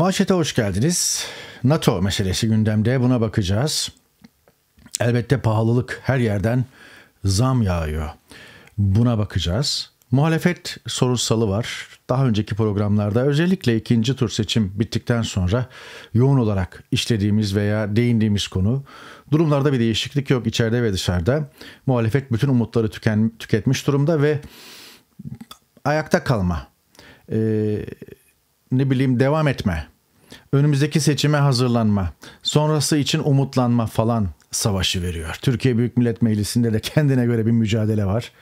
Manşete hoş geldiniz. NATO meselesi gündemde buna bakacağız. Elbette pahalılık her yerden zam yağıyor. Buna bakacağız. Muhalefet sorunsalı var. Daha önceki programlarda özellikle ikinci tur seçim bittikten sonra yoğun olarak işlediğimiz veya değindiğimiz konu. Durumlarda bir değişiklik yok içeride ve dışarıda. Muhalefet bütün umutları tüken, tüketmiş durumda ve ayakta kalma, e, ne bileyim devam etme önümüzdeki seçime hazırlanma, sonrası için umutlanma falan savaşı veriyor. Türkiye Büyük Millet Meclisi'nde de kendine göre bir mücadele var.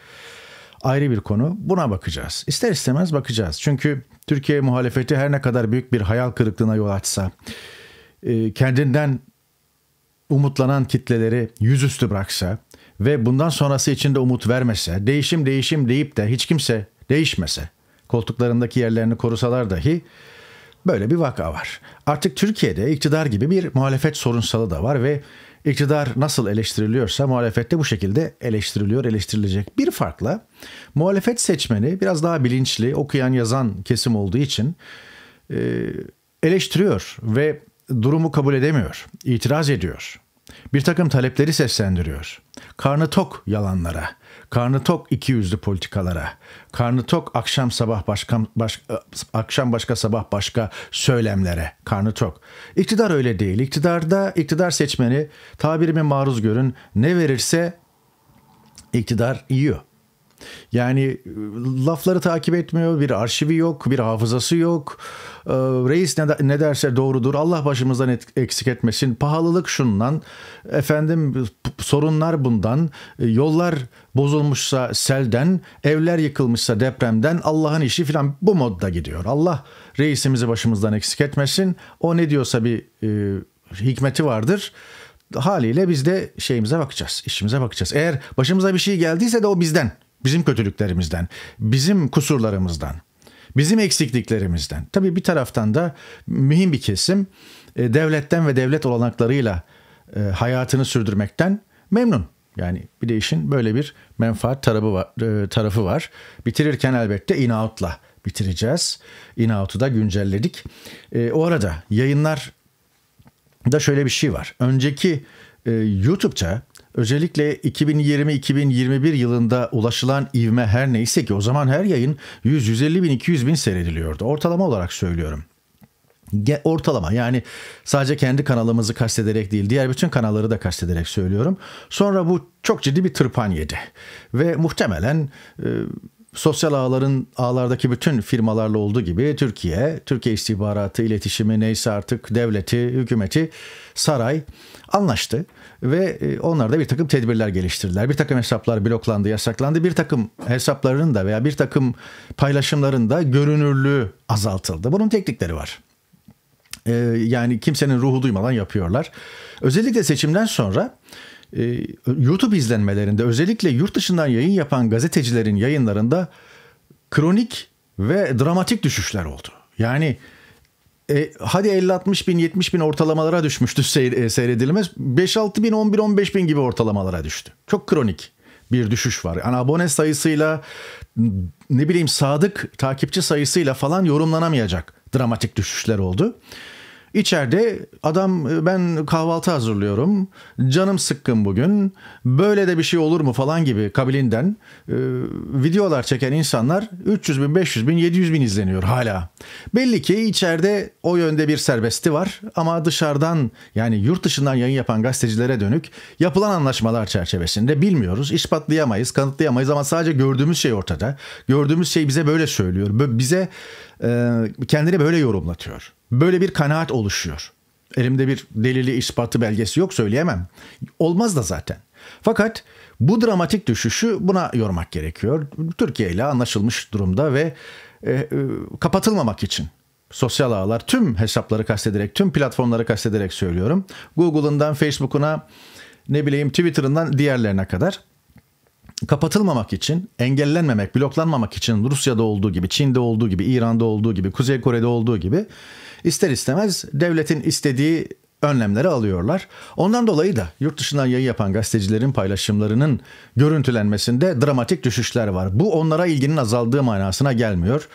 Ayrı bir konu. Buna bakacağız. İster istemez bakacağız. Çünkü Türkiye muhalefeti her ne kadar büyük bir hayal kırıklığına yol açsa, e, kendinden umutlanan kitleleri yüzüstü bıraksa ve bundan sonrası için de umut vermese, değişim değişim deyip de hiç kimse değişmese, koltuklarındaki yerlerini korusalar dahi Böyle bir vaka var. Artık Türkiye'de iktidar gibi bir muhalefet sorunsalı da var ve iktidar nasıl eleştiriliyorsa muhalefette bu şekilde eleştiriliyor, eleştirilecek. Bir farkla muhalefet seçmeni biraz daha bilinçli, okuyan, yazan kesim olduğu için e, eleştiriyor ve durumu kabul edemiyor, itiraz ediyor. Bir takım talepleri seslendiriyor. Karnı tok yalanlara, Karnı tok yüzlü politikalara, karnı tok akşam sabah başka, baş, e, akşam başka sabah başka söylemlere, karnı tok. İktidar öyle değil. İktidarda iktidar seçmeni tabirimi maruz görün ne verirse iktidar yiyor. Yani ıı, lafları takip etmiyor, bir arşivi yok, bir hafızası yok. Ee, reis ne, derse doğrudur, Allah başımızdan eksik etmesin. Pahalılık şundan, efendim sorunlar bundan, ee, yollar bozulmuşsa selden, evler yıkılmışsa depremden, Allah'ın işi filan bu modda gidiyor. Allah reisimizi başımızdan eksik etmesin. O ne diyorsa bir e, hikmeti vardır haliyle biz de şeyimize bakacağız, işimize bakacağız. Eğer başımıza bir şey geldiyse de o bizden. Bizim kötülüklerimizden, bizim kusurlarımızdan, bizim eksikliklerimizden. Tabii bir taraftan da mühim bir kesim e, devletten ve devlet olanaklarıyla e, hayatını sürdürmekten memnun. Yani bir de işin böyle bir menfaat tarafı var. E, tarafı var. Bitirirken elbette inout'la bitireceğiz. Inout'u da güncelledik. E, o arada yayınlar da şöyle bir şey var. Önceki e, YouTube'da Özellikle 2020-2021 yılında ulaşılan ivme her neyse ki o zaman her yayın 100-150 bin 200 bin seyrediliyordu. Ortalama olarak söylüyorum ortalama yani sadece kendi kanalımızı kastederek değil diğer bütün kanalları da kastederek söylüyorum. Sonra bu çok ciddi bir tırpan yedi ve muhtemelen e, Sosyal ağların ağlardaki bütün firmalarla olduğu gibi Türkiye, Türkiye istihbaratı, iletişimi neyse artık devleti, hükümeti, saray anlaştı ve e, onlar da bir takım tedbirler geliştirdiler. Bir takım hesaplar bloklandı, yasaklandı. Bir takım hesapların da veya bir takım paylaşımların da görünürlüğü azaltıldı. Bunun teknikleri var. E, yani kimsenin ruhu duymadan yapıyorlar. Özellikle seçimden sonra e, YouTube izlenmelerinde özellikle yurt dışından yayın yapan gazetecilerin yayınlarında kronik ve dramatik düşüşler oldu. Yani e, hadi 50-60 bin 70 bin ortalamalara düşmüştü seyir, e, seyredilmez. 5-6 bin 10 bin 15 bin gibi ortalamalara düştü. Çok kronik bir düşüş var. Yani abone sayısıyla ne bileyim sadık takipçi sayısıyla falan yorumlanamayacak dramatik düşüşler oldu. İçeride adam e, ben kahvaltı hazırlıyorum. Canım sıkkın bugün. Böyle de bir şey olur mu falan gibi kabilinden e, videolar çeken insanlar 300 bin, 500 bin, 700 bin izleniyor hala. Belli ki içeride o yönde bir serbesti var ama dışarıdan yani yurt dışından yayın yapan gazetecilere dönük yapılan anlaşmalar çerçevesinde bilmiyoruz, ispatlayamayız, kanıtlayamayız ama sadece gördüğümüz şey ortada. Gördüğümüz şey bize böyle söylüyor. Bize ee, kendini böyle yorumlatıyor. Böyle bir kanaat oluşuyor. Elimde bir delili ispatı belgesi yok söyleyemem. Olmaz da zaten. Fakat bu dramatik düşüşü buna yormak gerekiyor. Türkiye ile anlaşılmış durumda ve e, e, kapatılmamak için sosyal ağlar tüm hesapları kastederek, tüm platformları kastederek söylüyorum. Google'ından Facebook'una ne bileyim Twitter'ından diğerlerine kadar kapatılmamak için, engellenmemek, bloklanmamak için Rusya'da olduğu gibi, Çin'de olduğu gibi, İran'da olduğu gibi, Kuzey Kore'de olduğu gibi ister istemez devletin istediği önlemleri alıyorlar. Ondan dolayı da yurt dışından yayı yapan gazetecilerin paylaşımlarının görüntülenmesinde dramatik düşüşler var. Bu onlara ilginin azaldığı manasına gelmiyor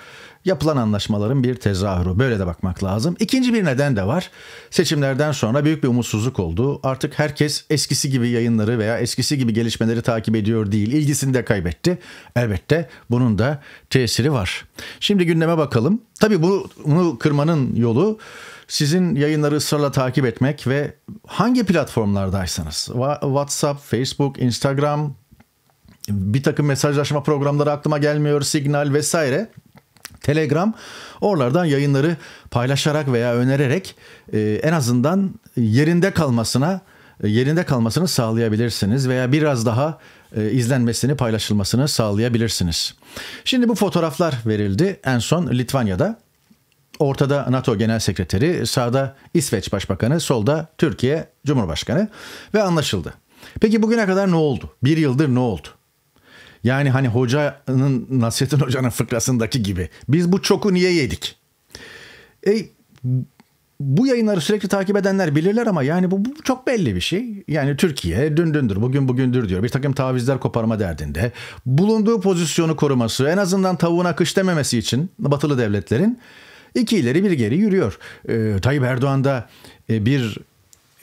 yapılan anlaşmaların bir tezahürü. Böyle de bakmak lazım. İkinci bir neden de var. Seçimlerden sonra büyük bir umutsuzluk oldu. Artık herkes eskisi gibi yayınları veya eskisi gibi gelişmeleri takip ediyor değil. İlgisini de kaybetti. Elbette bunun da tesiri var. Şimdi gündeme bakalım. Tabii bu bunu kırmanın yolu sizin yayınları ısrarla takip etmek ve hangi platformlardaysanız WhatsApp, Facebook, Instagram, bir takım mesajlaşma programları aklıma gelmiyor, Signal vesaire Telegram. Oralardan yayınları paylaşarak veya önererek e, en azından yerinde kalmasına e, yerinde kalmasını sağlayabilirsiniz veya biraz daha e, izlenmesini, paylaşılmasını sağlayabilirsiniz. Şimdi bu fotoğraflar verildi en son Litvanya'da. Ortada NATO Genel Sekreteri, sağda İsveç Başbakanı, solda Türkiye Cumhurbaşkanı ve anlaşıldı. Peki bugüne kadar ne oldu? Bir yıldır ne oldu? Yani hani hocanın Nasrettin Hoca'nın fıkrasındaki gibi. Biz bu çoku niye yedik? E, bu yayınları sürekli takip edenler bilirler ama yani bu, bu çok belli bir şey. Yani Türkiye dün dündür, bugün bugündür diyor. Bir takım tavizler koparma derdinde. Bulunduğu pozisyonu koruması, en azından tavuğuna kış dememesi için batılı devletlerin iki ileri bir geri yürüyor. Ee, Tayyip Erdoğan'da e, bir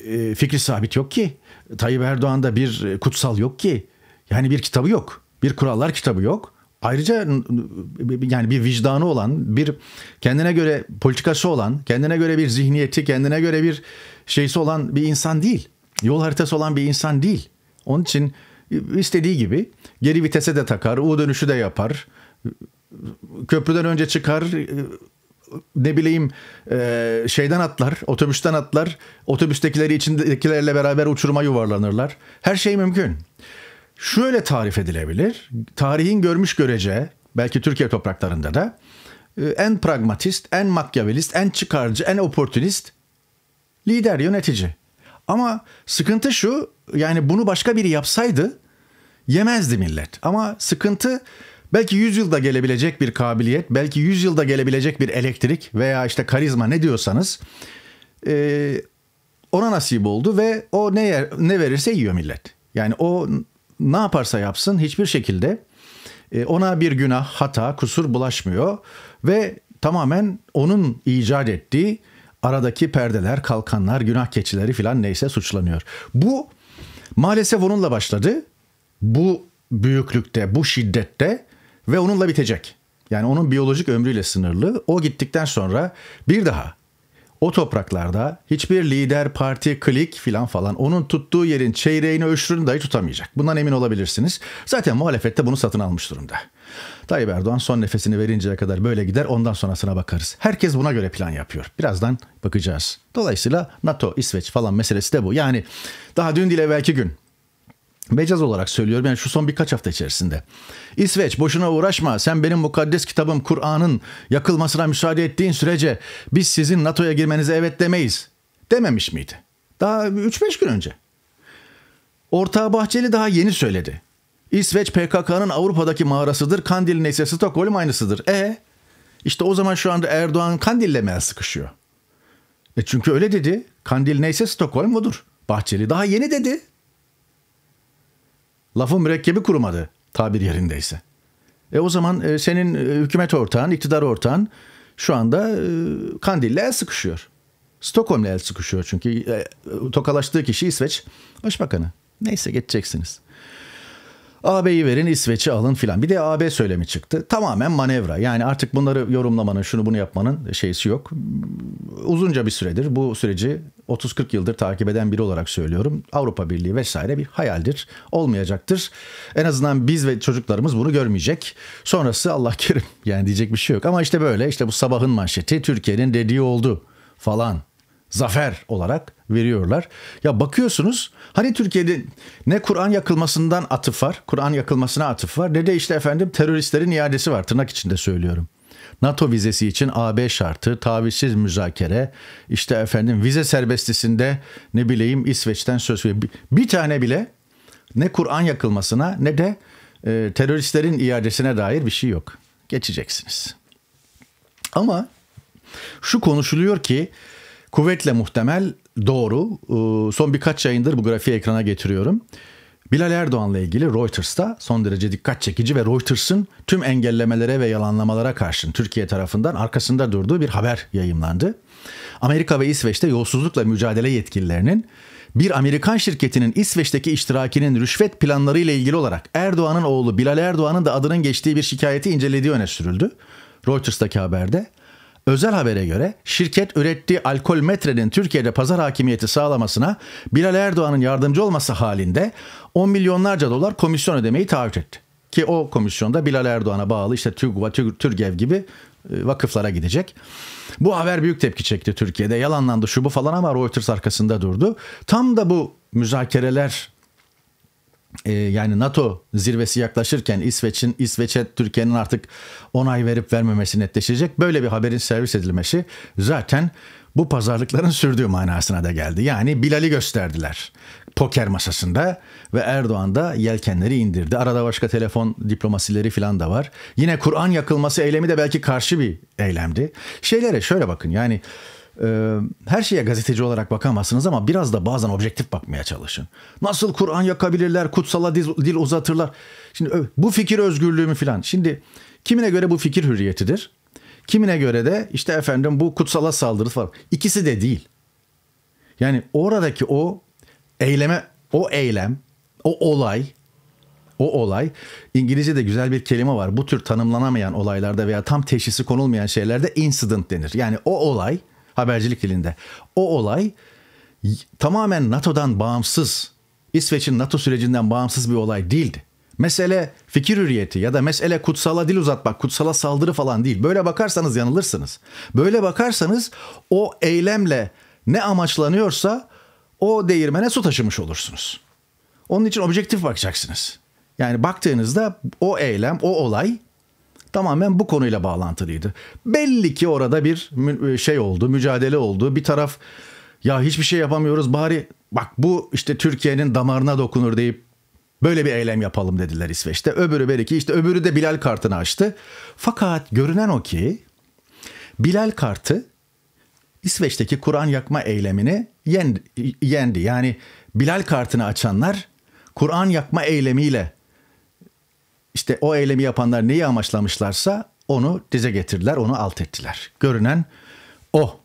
e, fikri sabit yok ki. Tayyip Erdoğan'da bir kutsal yok ki. Yani bir kitabı yok bir kurallar kitabı yok. Ayrıca yani bir vicdanı olan, bir kendine göre politikası olan, kendine göre bir zihniyeti, kendine göre bir şeysi olan bir insan değil. Yol haritası olan bir insan değil. Onun için e, istediği gibi geri vitese de takar, U dönüşü de yapar. Köprüden önce çıkar, e, ne bileyim e, şeyden atlar, otobüsten atlar, otobüstekileri içindekilerle beraber uçuruma yuvarlanırlar. Her şey mümkün şöyle tarif edilebilir. Tarihin görmüş görece belki Türkiye topraklarında da e, en pragmatist, en makyavelist, en çıkarcı, en oportunist lider, yönetici. Ama sıkıntı şu yani bunu başka biri yapsaydı yemezdi millet. Ama sıkıntı belki 100 yılda gelebilecek bir kabiliyet, belki 100 yılda gelebilecek bir elektrik veya işte karizma ne diyorsanız e, ona nasip oldu ve o ne, yer, ne verirse yiyor millet. Yani o ne yaparsa yapsın hiçbir şekilde e, ona bir günah, hata, kusur bulaşmıyor ve tamamen onun icat ettiği aradaki perdeler, kalkanlar, günah keçileri filan neyse suçlanıyor. Bu maalesef onunla başladı. Bu büyüklükte, bu şiddette ve onunla bitecek. Yani onun biyolojik ömrüyle sınırlı. O gittikten sonra bir daha o topraklarda hiçbir lider, parti, klik filan falan onun tuttuğu yerin çeyreğini öşrünü dahi tutamayacak. Bundan emin olabilirsiniz. Zaten muhalefette bunu satın almış durumda. Tayyip Erdoğan son nefesini verinceye kadar böyle gider ondan sonrasına bakarız. Herkes buna göre plan yapıyor. Birazdan bakacağız. Dolayısıyla NATO, İsveç falan meselesi de bu. Yani daha dün dile belki gün Mecaz olarak söylüyorum yani şu son birkaç hafta içerisinde. İsveç boşuna uğraşma sen benim mukaddes kitabım Kur'an'ın yakılmasına müsaade ettiğin sürece biz sizin NATO'ya girmenize evet demeyiz dememiş miydi? Daha 3-5 gün önce. Ortağı Bahçeli daha yeni söyledi. İsveç PKK'nın Avrupa'daki mağarasıdır. Kandil neyse Stockholm aynısıdır. E işte o zaman şu anda Erdoğan Kandil'le mi sıkışıyor? E çünkü öyle dedi. Kandil neyse Stockholm odur. Bahçeli daha yeni dedi. Lafın mürekkebi kurumadı tabir yerindeyse. E o zaman e, senin e, hükümet ortağın, iktidar ortağın şu anda e, Kandil'le el sıkışıyor. Stockholm'le el sıkışıyor çünkü e, e tokalaştığı kişi İsveç Başbakanı. Neyse geçeceksiniz. AB'yi verin İsveç'i alın filan. Bir de AB söylemi çıktı. Tamamen manevra. Yani artık bunları yorumlamanın, şunu bunu yapmanın şeysi yok. Uzunca bir süredir bu süreci 30-40 yıldır takip eden biri olarak söylüyorum. Avrupa Birliği vesaire bir hayaldir. Olmayacaktır. En azından biz ve çocuklarımız bunu görmeyecek. Sonrası Allah kerim. Yani diyecek bir şey yok. Ama işte böyle işte bu sabahın manşeti Türkiye'nin dediği oldu falan. Zafer olarak veriyorlar. Ya bakıyorsunuz hani Türkiye'de ne Kur'an yakılmasından atıf var, Kur'an yakılmasına atıf var ne de işte efendim teröristlerin iadesi var tırnak içinde söylüyorum. NATO vizesi için AB şartı, tavizsiz müzakere, işte efendim vize serbestisinde ne bileyim İsveç'ten söz bir, bir tane bile ne Kur'an yakılmasına ne de e, teröristlerin iadesine dair bir şey yok. Geçeceksiniz. Ama şu konuşuluyor ki kuvvetle muhtemel doğru. E, son birkaç yayındır bu grafiği ekrana getiriyorum. Bilal Erdoğan'la ilgili Reuters'ta son derece dikkat çekici ve Reuters'ın tüm engellemelere ve yalanlamalara karşın Türkiye tarafından arkasında durduğu bir haber yayımlandı. Amerika ve İsveç'te yolsuzlukla mücadele yetkililerinin bir Amerikan şirketinin İsveç'teki iştirakinin rüşvet planları ile ilgili olarak Erdoğan'ın oğlu Bilal Erdoğan'ın da adının geçtiği bir şikayeti incelediği öne sürüldü. Reuters'taki haberde Özel habere göre şirket ürettiği alkol metrenin Türkiye'de pazar hakimiyeti sağlamasına Bilal Erdoğan'ın yardımcı olması halinde 10 milyonlarca dolar komisyon ödemeyi taahhüt etti. Ki o komisyonda Bilal Erdoğan'a bağlı işte TÜGVA, TÜRGEV gibi e, vakıflara gidecek. Bu haber büyük tepki çekti Türkiye'de. Yalanlandı şu bu falan ama Reuters arkasında durdu. Tam da bu müzakereler ee, yani NATO zirvesi yaklaşırken İsveç'in İsveç'e Türkiye'nin artık onay verip vermemesi netleşecek. Böyle bir haberin servis edilmesi zaten bu pazarlıkların sürdüğü manasına da geldi. Yani Bilal'i gösterdiler poker masasında ve Erdoğan da yelkenleri indirdi. Arada başka telefon diplomasileri falan da var. Yine Kur'an yakılması eylemi de belki karşı bir eylemdi. Şeylere şöyle bakın yani ee, her şeye gazeteci olarak bakamazsınız ama biraz da bazen objektif bakmaya çalışın. Nasıl Kur'an yakabilirler, kutsala dil, dil uzatırlar. Şimdi bu fikir özgürlüğü mü filan. Şimdi kimine göre bu fikir hürriyetidir. Kimine göre de işte efendim bu kutsala saldırı falan. İkisi de değil. Yani oradaki o eyleme, o eylem, o olay, o olay İngilizce'de güzel bir kelime var. Bu tür tanımlanamayan olaylarda veya tam teşhisi konulmayan şeylerde incident denir. Yani o olay habercilik dilinde. O olay tamamen NATO'dan bağımsız, İsveç'in NATO sürecinden bağımsız bir olay değildi. Mesele fikir hürriyeti ya da mesele kutsala dil uzatmak, kutsala saldırı falan değil. Böyle bakarsanız yanılırsınız. Böyle bakarsanız o eylemle ne amaçlanıyorsa o değirmene su taşımış olursunuz. Onun için objektif bakacaksınız. Yani baktığınızda o eylem, o olay tamamen bu konuyla bağlantılıydı. Belli ki orada bir e, şey oldu, mücadele oldu. Bir taraf ya hiçbir şey yapamıyoruz bari bak bu işte Türkiye'nin damarına dokunur deyip böyle bir eylem yapalım dediler İsveç'te. Öbürü belki işte öbürü de Bilal kartını açtı. Fakat görünen o ki Bilal kartı İsveç'teki Kur'an yakma eylemini yendi. yendi. Yani Bilal kartını açanlar Kur'an yakma eylemiyle işte o eylemi yapanlar neyi amaçlamışlarsa onu dize getirdiler, onu alt ettiler. Görünen o.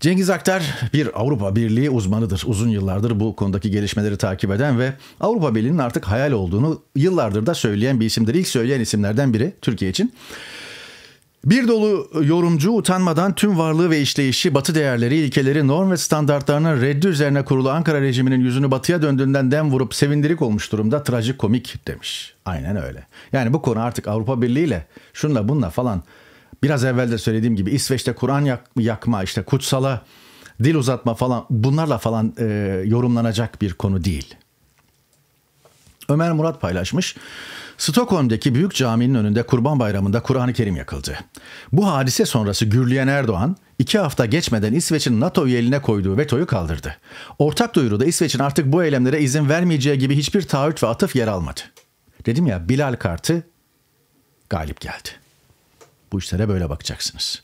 Cengiz Aktar bir Avrupa Birliği uzmanıdır. Uzun yıllardır bu konudaki gelişmeleri takip eden ve Avrupa Birliği'nin artık hayal olduğunu yıllardır da söyleyen bir isimdir. İlk söyleyen isimlerden biri Türkiye için. Bir dolu yorumcu utanmadan tüm varlığı ve işleyişi batı değerleri, ilkeleri, norm ve standartlarına reddi üzerine kurulu Ankara rejiminin yüzünü batıya döndüğünden dem vurup sevindirik olmuş durumda komik demiş. Aynen öyle. Yani bu konu artık Avrupa Birliği ile şunla bunla falan biraz evvel de söylediğim gibi İsveç'te Kur'an yak- yakma işte kutsala dil uzatma falan bunlarla falan e, yorumlanacak bir konu değil. Ömer Murat paylaşmış. Stockholm'deki büyük caminin önünde Kurban Bayramı'nda Kur'an-ı Kerim yakıldı. Bu hadise sonrası Gürleyen Erdoğan, iki hafta geçmeden İsveç'in NATO üyeliğine koyduğu vetoyu kaldırdı. Ortak duyuruda İsveç'in artık bu eylemlere izin vermeyeceği gibi hiçbir taahhüt ve atıf yer almadı. Dedim ya Bilal kartı galip geldi. Bu işlere böyle bakacaksınız.''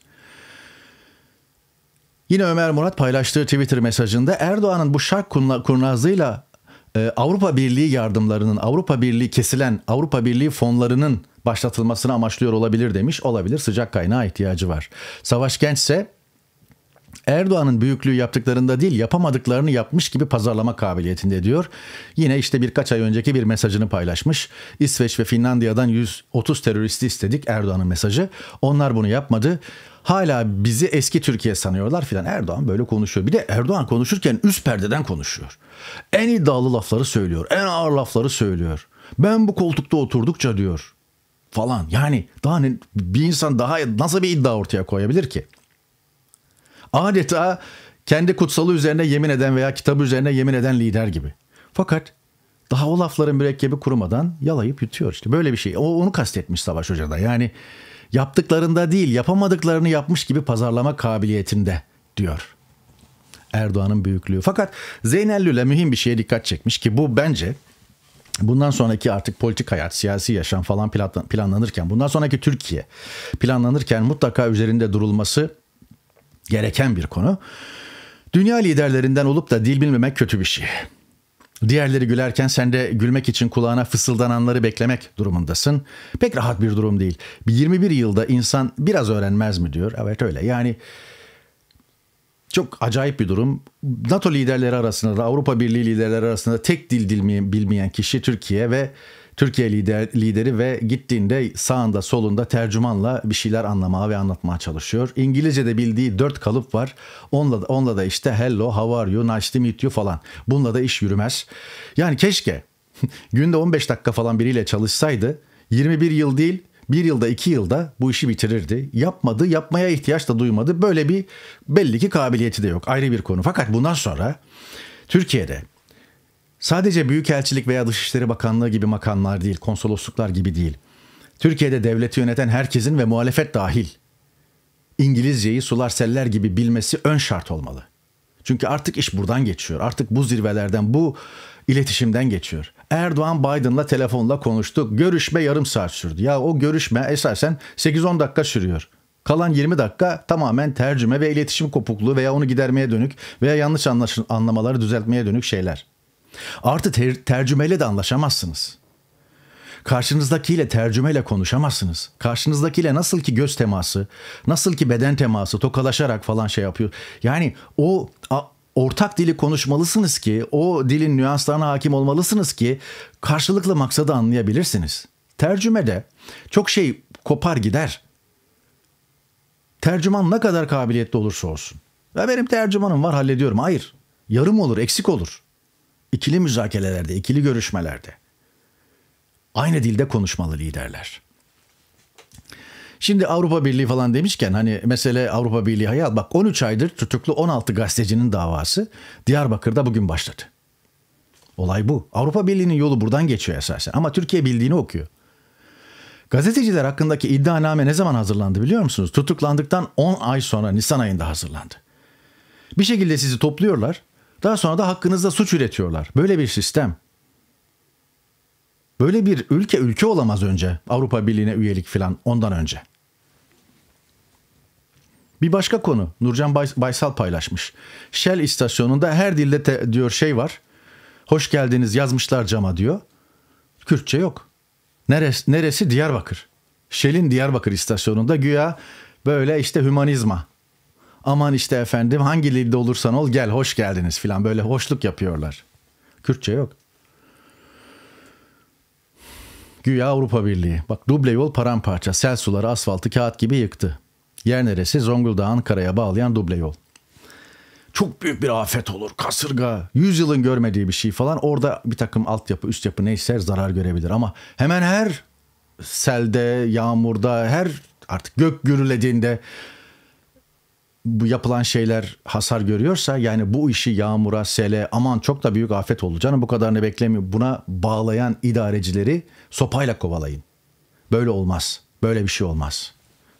Yine Ömer Murat paylaştığı Twitter mesajında Erdoğan'ın bu şark kurnazlığıyla ee, Avrupa Birliği yardımlarının, Avrupa Birliği kesilen Avrupa Birliği fonlarının başlatılmasını amaçlıyor olabilir demiş. Olabilir sıcak kaynağa ihtiyacı var. Savaş Genç ise Erdoğan'ın büyüklüğü yaptıklarında değil yapamadıklarını yapmış gibi pazarlama kabiliyetinde diyor. Yine işte birkaç ay önceki bir mesajını paylaşmış. İsveç ve Finlandiya'dan 130 teröristi istedik Erdoğan'ın mesajı. Onlar bunu yapmadı. Hala bizi eski Türkiye sanıyorlar filan. Erdoğan böyle konuşuyor. Bir de Erdoğan konuşurken üst perdeden konuşuyor. En iddialı lafları söylüyor. En ağır lafları söylüyor. Ben bu koltukta oturdukça diyor falan. Yani daha ne, bir insan daha nasıl bir iddia ortaya koyabilir ki? Adeta kendi kutsalı üzerine yemin eden veya kitabı üzerine yemin eden lider gibi. Fakat daha o lafların mürekkebi kurumadan yalayıp yutuyor işte. Böyle bir şey. O onu kastetmiş Savaş Hoca da. Yani yaptıklarında değil, yapamadıklarını yapmış gibi pazarlama kabiliyetinde diyor. Erdoğan'ın büyüklüğü. Fakat Zeynel mühim bir şeye dikkat çekmiş ki bu bence bundan sonraki artık politik hayat, siyasi yaşam falan planlanırken, bundan sonraki Türkiye planlanırken mutlaka üzerinde durulması gereken bir konu. Dünya liderlerinden olup da dil bilmemek kötü bir şey. Diğerleri gülerken sen de gülmek için kulağına fısıldananları beklemek durumundasın. Pek rahat bir durum değil. 21 yılda insan biraz öğrenmez mi diyor. Evet öyle yani çok acayip bir durum. NATO liderleri arasında da Avrupa Birliği liderleri arasında tek dil bilmeyen kişi Türkiye ve Türkiye lider, lideri ve gittiğinde sağında solunda tercümanla bir şeyler anlamaya ve anlatmaya çalışıyor. İngilizce'de bildiği dört kalıp var. Onunla da, onunla da işte hello, how are you, nice to meet you falan. Bununla da iş yürümez. Yani keşke günde 15 dakika falan biriyle çalışsaydı 21 yıl değil bir yılda iki yılda bu işi bitirirdi. Yapmadı, yapmaya ihtiyaç da duymadı. Böyle bir belli ki kabiliyeti de yok. Ayrı bir konu. Fakat bundan sonra Türkiye'de Sadece Büyükelçilik veya Dışişleri Bakanlığı gibi makamlar değil, konsolosluklar gibi değil. Türkiye'de devleti yöneten herkesin ve muhalefet dahil İngilizceyi sular seller gibi bilmesi ön şart olmalı. Çünkü artık iş buradan geçiyor. Artık bu zirvelerden, bu iletişimden geçiyor. Erdoğan Biden'la telefonla konuştuk. Görüşme yarım saat sürdü. Ya o görüşme esasen 8-10 dakika sürüyor. Kalan 20 dakika tamamen tercüme ve iletişim kopukluğu veya onu gidermeye dönük veya yanlış anlamaları düzeltmeye dönük şeyler. Artı ter- tercümeyle de anlaşamazsınız. Karşınızdakiyle tercümeyle konuşamazsınız. Karşınızdakiyle nasıl ki göz teması, nasıl ki beden teması, tokalaşarak falan şey yapıyor. Yani o a, ortak dili konuşmalısınız ki, o dilin nüanslarına hakim olmalısınız ki karşılıklı maksadı anlayabilirsiniz. Tercümede çok şey kopar gider. Tercüman ne kadar kabiliyetli olursa olsun. Ya benim tercümanım var hallediyorum. Hayır. Yarım olur, eksik olur ikili müzakerelerde, ikili görüşmelerde aynı dilde konuşmalı liderler. Şimdi Avrupa Birliği falan demişken hani mesele Avrupa Birliği hayal bak 13 aydır tutuklu 16 gazetecinin davası Diyarbakır'da bugün başladı. Olay bu. Avrupa Birliği'nin yolu buradan geçiyor esasen ama Türkiye bildiğini okuyor. Gazeteciler hakkındaki iddianame ne zaman hazırlandı biliyor musunuz? Tutuklandıktan 10 ay sonra Nisan ayında hazırlandı. Bir şekilde sizi topluyorlar. Daha sonra da hakkınızda suç üretiyorlar. Böyle bir sistem. Böyle bir ülke ülke olamaz önce. Avrupa Birliği'ne üyelik falan ondan önce. Bir başka konu Nurcan Baysal paylaşmış. Shell istasyonunda her dilde te, diyor şey var. Hoş geldiniz yazmışlar cama diyor. Kürtçe yok. Neresi, neresi Diyarbakır. Shell'in Diyarbakır istasyonunda güya böyle işte hümanizma aman işte efendim hangi dilde olursan ol gel hoş geldiniz filan böyle hoşluk yapıyorlar. Kürtçe yok. Güya Avrupa Birliği. Bak duble yol paramparça. Sel suları asfaltı kağıt gibi yıktı. Yer neresi? Zonguldak'ı Ankara'ya bağlayan duble yol. Çok büyük bir afet olur. Kasırga. Yüzyılın görmediği bir şey falan. Orada bir takım altyapı, üst yapı neyse zarar görebilir. Ama hemen her selde, yağmurda, her artık gök gürülediğinde bu yapılan şeyler hasar görüyorsa yani bu işi yağmura, sele aman çok da büyük afet oldu canım bu kadarını beklemiyor. Buna bağlayan idarecileri sopayla kovalayın. Böyle olmaz. Böyle bir şey olmaz.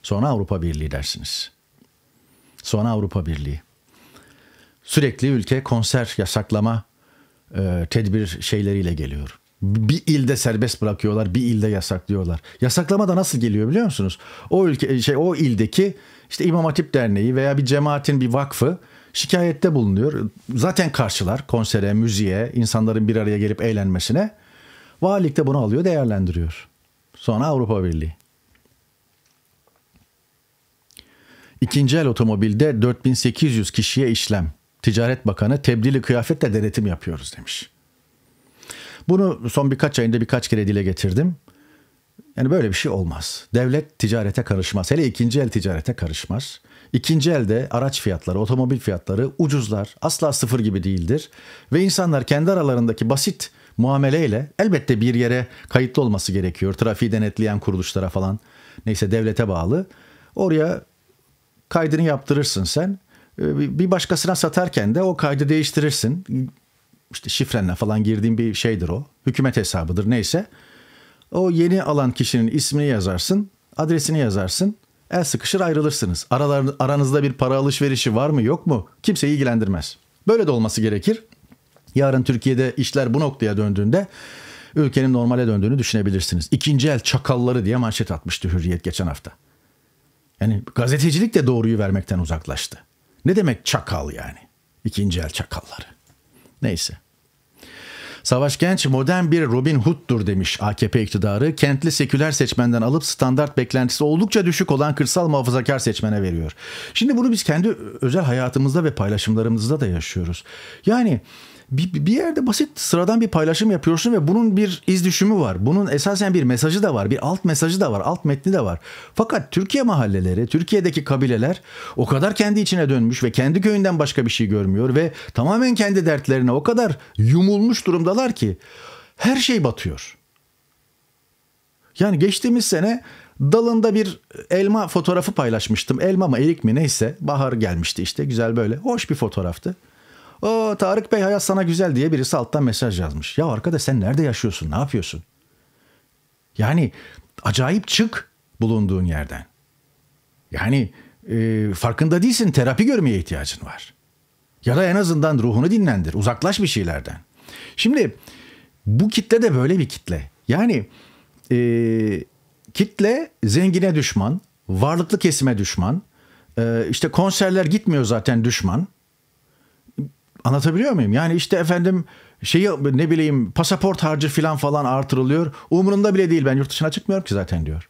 Sonra Avrupa Birliği dersiniz. Sonra Avrupa Birliği. Sürekli ülke konser yasaklama e, tedbir şeyleriyle geliyor. Bir ilde serbest bırakıyorlar, bir ilde yasaklıyorlar. Yasaklama da nasıl geliyor biliyor musunuz? O ülke e, şey o ildeki işte İmam Hatip Derneği veya bir cemaatin bir vakfı şikayette bulunuyor. Zaten karşılar konsere, müziğe, insanların bir araya gelip eğlenmesine. Valilik de bunu alıyor, değerlendiriyor. Sonra Avrupa Birliği. İkinci el otomobilde 4800 kişiye işlem. Ticaret Bakanı tebdili kıyafetle denetim yapıyoruz demiş. Bunu son birkaç ayında birkaç kere dile getirdim. Yani böyle bir şey olmaz. Devlet ticarete karışmaz. Hele ikinci el ticarete karışmaz. İkinci elde araç fiyatları, otomobil fiyatları ucuzlar. Asla sıfır gibi değildir. Ve insanlar kendi aralarındaki basit muameleyle elbette bir yere kayıtlı olması gerekiyor. Trafiği denetleyen kuruluşlara falan. Neyse devlete bağlı. Oraya kaydını yaptırırsın sen. Ee, bir başkasına satarken de o kaydı değiştirirsin işte şifrenle falan girdiğin bir şeydir o. Hükümet hesabıdır neyse. O yeni alan kişinin ismini yazarsın, adresini yazarsın. El sıkışır ayrılırsınız. Aralar, aranızda bir para alışverişi var mı yok mu? Kimse ilgilendirmez. Böyle de olması gerekir. Yarın Türkiye'de işler bu noktaya döndüğünde ülkenin normale döndüğünü düşünebilirsiniz. İkinci el çakalları diye manşet atmıştı Hürriyet geçen hafta. Yani gazetecilik de doğruyu vermekten uzaklaştı. Ne demek çakal yani? İkinci el çakalları. Neyse. Savaş Genç modern bir Robin Hood'dur demiş AKP iktidarı. Kentli seküler seçmenden alıp standart beklentisi oldukça düşük olan kırsal muhafazakar seçmene veriyor. Şimdi bunu biz kendi özel hayatımızda ve paylaşımlarımızda da yaşıyoruz. Yani bir, bir yerde basit sıradan bir paylaşım yapıyorsun ve bunun bir iz düşümü var. Bunun esasen bir mesajı da var. Bir alt mesajı da var. Alt metni de var. Fakat Türkiye mahalleleri, Türkiye'deki kabileler o kadar kendi içine dönmüş ve kendi köyünden başka bir şey görmüyor ve tamamen kendi dertlerine o kadar yumulmuş durumdalar ki her şey batıyor. Yani geçtiğimiz sene dalında bir elma fotoğrafı paylaşmıştım. Elma mı erik mi neyse bahar gelmişti işte güzel böyle hoş bir fotoğraftı. O Tarık Bey hayat sana güzel diye birisi alttan mesaj yazmış. Ya arkada sen nerede yaşıyorsun? Ne yapıyorsun? Yani acayip çık bulunduğun yerden. Yani e, farkında değilsin terapi görmeye ihtiyacın var. Ya da en azından ruhunu dinlendir. Uzaklaş bir şeylerden. Şimdi bu kitle de böyle bir kitle. Yani e, kitle zengine düşman, varlıklı kesime düşman. E, işte konserler gitmiyor zaten düşman. Anlatabiliyor muyum? Yani işte efendim şeyi ne bileyim pasaport harcı falan falan artırılıyor. Umurunda bile değil ben yurt dışına çıkmıyorum ki zaten diyor.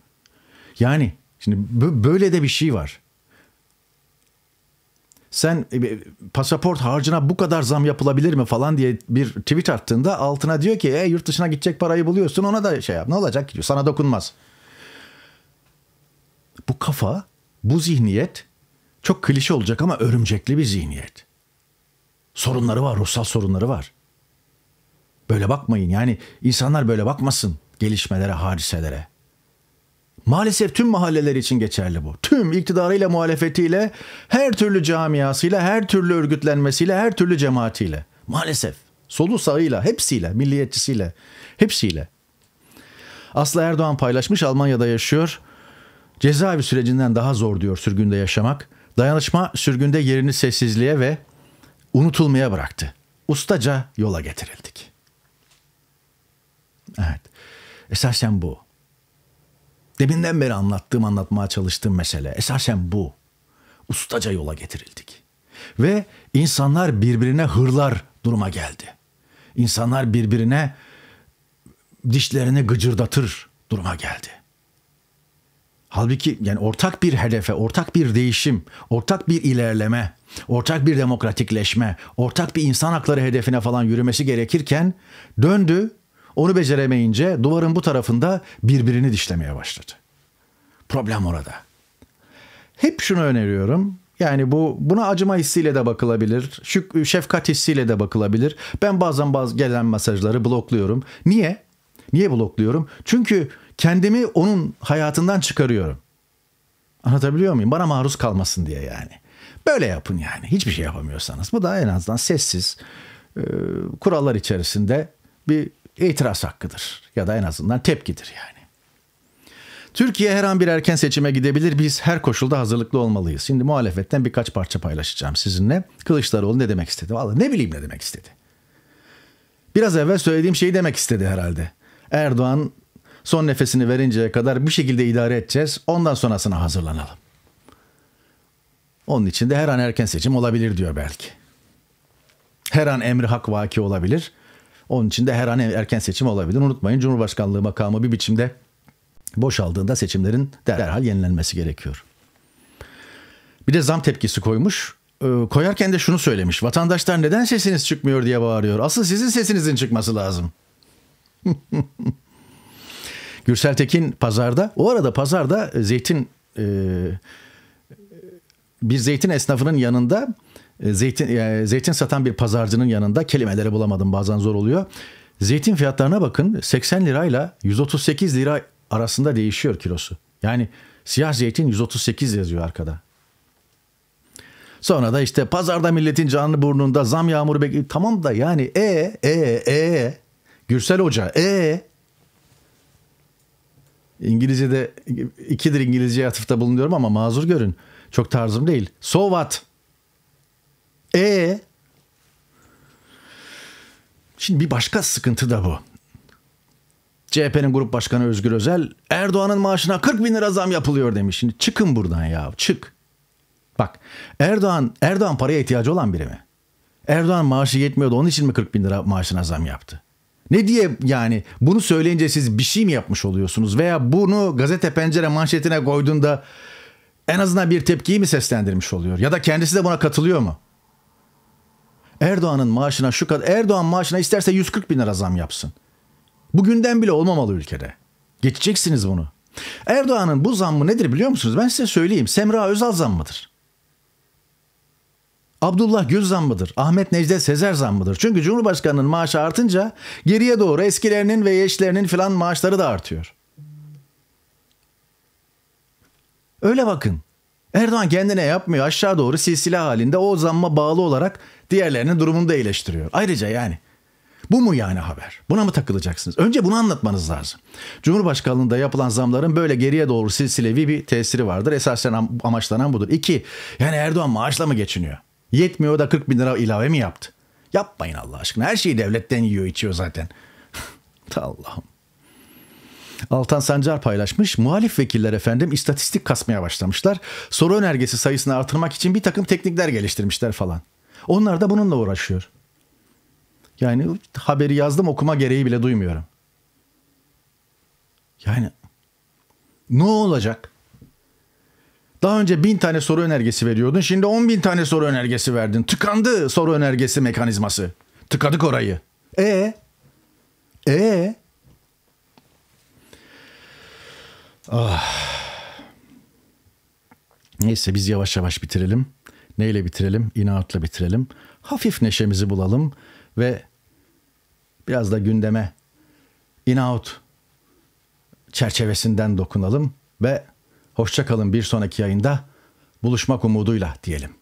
Yani şimdi böyle de bir şey var. Sen e, pasaport harcına bu kadar zam yapılabilir mi falan diye bir tweet attığında altına diyor ki e, yurt dışına gidecek parayı buluyorsun ona da şey yap ne olacak diyor sana dokunmaz. Bu kafa bu zihniyet çok klişe olacak ama örümcekli bir zihniyet sorunları var, ruhsal sorunları var. Böyle bakmayın yani insanlar böyle bakmasın gelişmelere, hadiselere. Maalesef tüm mahalleler için geçerli bu. Tüm iktidarıyla, muhalefetiyle, her türlü camiasıyla, her türlü örgütlenmesiyle, her türlü cemaatiyle. Maalesef. Solu sağıyla, hepsiyle, milliyetçisiyle, hepsiyle. Aslı Erdoğan paylaşmış Almanya'da yaşıyor. Cezaevi sürecinden daha zor diyor sürgünde yaşamak. Dayanışma sürgünde yerini sessizliğe ve unutulmaya bıraktı. Ustaca yola getirildik. Evet. Esasen bu. Deminden beri anlattığım, anlatmaya çalıştığım mesele esasen bu. Ustaca yola getirildik. Ve insanlar birbirine hırlar duruma geldi. İnsanlar birbirine dişlerini gıcırdatır duruma geldi. Halbuki yani ortak bir hedefe, ortak bir değişim, ortak bir ilerleme, ortak bir demokratikleşme, ortak bir insan hakları hedefine falan yürümesi gerekirken döndü, onu beceremeyince duvarın bu tarafında birbirini dişlemeye başladı. Problem orada. Hep şunu öneriyorum. Yani bu buna acıma hissiyle de bakılabilir. şu şefkat hissiyle de bakılabilir. Ben bazen bazı gelen mesajları blokluyorum. Niye? Niye blokluyorum? Çünkü kendimi onun hayatından çıkarıyorum. Anlatabiliyor muyum? Bana maruz kalmasın diye yani. Böyle yapın yani. Hiçbir şey yapamıyorsanız. Bu da en azından sessiz e, kurallar içerisinde bir itiraz hakkıdır. Ya da en azından tepkidir yani. Türkiye her an bir erken seçime gidebilir. Biz her koşulda hazırlıklı olmalıyız. Şimdi muhalefetten birkaç parça paylaşacağım sizinle. Kılıçdaroğlu ne demek istedi? Valla ne bileyim ne demek istedi. Biraz evvel söylediğim şeyi demek istedi herhalde. Erdoğan son nefesini verinceye kadar bir şekilde idare edeceğiz. Ondan sonrasına hazırlanalım. Onun için de her an erken seçim olabilir diyor belki. Her an emri hak vaki olabilir. Onun için de her an erken seçim olabilir. Unutmayın Cumhurbaşkanlığı makamı bir biçimde boşaldığında seçimlerin derhal yenilenmesi gerekiyor. Bir de zam tepkisi koymuş. E, koyarken de şunu söylemiş. Vatandaşlar neden sesiniz çıkmıyor diye bağırıyor. Asıl sizin sesinizin çıkması lazım. Gürsel Tekin pazarda. O arada pazarda e, zeytin e, bir zeytin esnafının yanında e, zeytin e, zeytin satan bir pazarcının yanında kelimeleri bulamadım bazen zor oluyor. Zeytin fiyatlarına bakın 80 lirayla 138 lira arasında değişiyor kilosu. Yani siyah zeytin 138 yazıyor arkada. Sonra da işte pazarda milletin canlı burnunda zam yağmuru bekliyor. Tamam da yani e e e Gürsel Hoca e İngilizce'de ikidir İngilizce atıfta bulunuyorum ama mazur görün. Çok tarzım değil. So what? E Şimdi bir başka sıkıntı da bu. CHP'nin grup başkanı Özgür Özel Erdoğan'ın maaşına 40 bin lira zam yapılıyor demiş. Şimdi çıkın buradan ya çık. Bak Erdoğan Erdoğan paraya ihtiyacı olan biri mi? Erdoğan maaşı yetmiyordu onun için mi 40 bin lira maaşına zam yaptı? Ne diye yani bunu söyleyince siz bir şey mi yapmış oluyorsunuz veya bunu gazete pencere manşetine koyduğunda en azından bir tepkiyi mi seslendirmiş oluyor ya da kendisi de buna katılıyor mu? Erdoğan'ın maaşına şu kadar Erdoğan maaşına isterse 140 bin lira zam yapsın. Bugünden bile olmamalı ülkede. Geçeceksiniz bunu. Erdoğan'ın bu zammı nedir biliyor musunuz? Ben size söyleyeyim. Semra Özal zammıdır. Abdullah Gül zammıdır. Ahmet Necdet Sezer zammıdır. Çünkü Cumhurbaşkanı'nın maaşı artınca geriye doğru eskilerinin ve yeşlerinin filan maaşları da artıyor. Öyle bakın. Erdoğan kendine yapmıyor. Aşağı doğru silsile halinde o zamma bağlı olarak diğerlerinin durumunu da iyileştiriyor. Ayrıca yani bu mu yani haber? Buna mı takılacaksınız? Önce bunu anlatmanız lazım. Cumhurbaşkanlığında yapılan zamların böyle geriye doğru silsilevi bir tesiri vardır. Esasen amaçlanan budur. İki, yani Erdoğan maaşla mı geçiniyor? Yetmiyor da 40 bin lira ilave mi yaptı? Yapmayın Allah aşkına. Her şeyi devletten yiyor içiyor zaten. Allah'ım. Altan Sancar paylaşmış. Muhalif vekiller efendim istatistik kasmaya başlamışlar. Soru önergesi sayısını artırmak için bir takım teknikler geliştirmişler falan. Onlar da bununla uğraşıyor. Yani haberi yazdım okuma gereği bile duymuyorum. Yani ne olacak? Daha önce bin tane soru önergesi veriyordun. Şimdi on bin tane soru önergesi verdin. Tıkandı soru önergesi mekanizması. Tıkadık orayı. E e Ah. Neyse biz yavaş yavaş bitirelim. Neyle bitirelim? İnatla bitirelim. Hafif neşemizi bulalım ve biraz da gündeme in-out çerçevesinden dokunalım ve Hoşçakalın bir sonraki yayında buluşmak umuduyla diyelim.